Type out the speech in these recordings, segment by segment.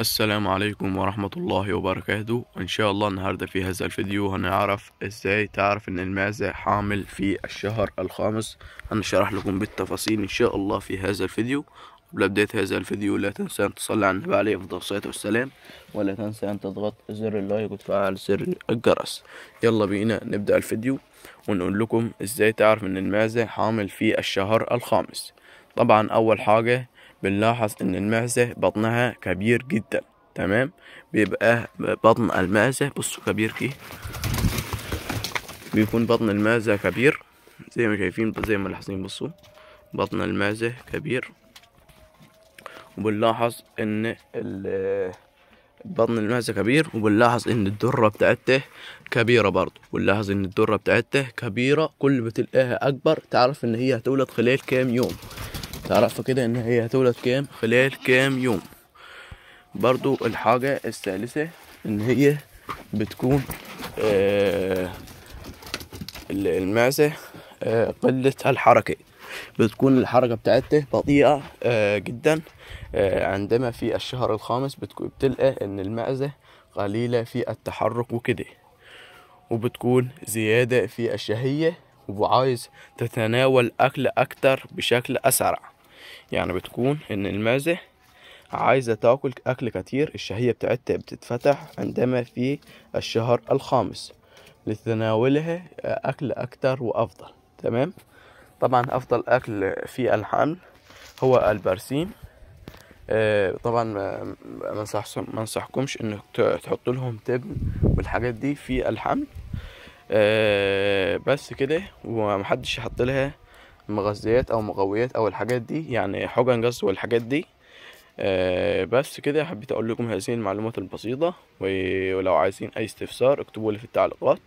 السلام عليكم ورحمة الله وبركاته إن شاء الله النهاردة في هذا الفيديو هنعرف إزاي تعرف إن المعزة حامل في الشهر الخامس هنشرح لكم بالتفاصيل إن شاء الله في هذا الفيديو قبل بداية هذا الفيديو لا تنسى أن تصلي على النبي عليه أفضل الصلاة والسلام ولا تنسى أن تضغط زر اللايك وتفعل زر الجرس يلا بينا نبدأ الفيديو ونقول لكم إزاي تعرف إن المعزة حامل في الشهر الخامس طبعا أول حاجة بنلاحظ ان المعزة بطنها كبير جدا تمام بيبقى بطن المعزة بصوا كبير كده بيكون بطن المعزة كبير زي ما شايفين زي ما لاحظين بصوا بطن المعزة كبير وبنلاحظ ان بطن المعزة كبير وبنلاحظ ان الدرة بتاعته كبيرة برضو بنلاحظ ان الدرة بتاعته كبيرة كل ما اكبر تعرف ان هي هتولد خلال كام يوم تعرف كده ان هي هتولد كام خلال كام يوم برضو الحاجة الثالثة ان هي بتكون آه المعزة آه قلة الحركة بتكون الحركة بتاعتها بطيئة آه جدا آه عندما في الشهر الخامس بتلقى ان المعزة قليلة في التحرك وكده وبتكون زيادة في الشهية وعايز تتناول أكل أكتر بشكل أسرع يعني بتكون ان المعزة عايزة تاكل اكل كتير الشهية بتاعتها بتتفتح عندما في الشهر الخامس لتناولها اكل اكتر وافضل تمام طبعا افضل اكل في الحمل هو البرسيم آه، طبعا ما انصحكمش انك تحط لهم تبن والحاجات دي في الحمل آه، بس كده ومحدش يحط لها مغذيات او مقويات او الحاجات دي يعني حجن جس والحاجات دي آه بس كده حبيت اقول لكم هذه المعلومات البسيطة ولو عايزين اي استفسار اكتبوا لي في التعليقات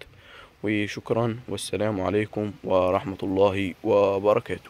وشكرا والسلام عليكم ورحمة الله وبركاته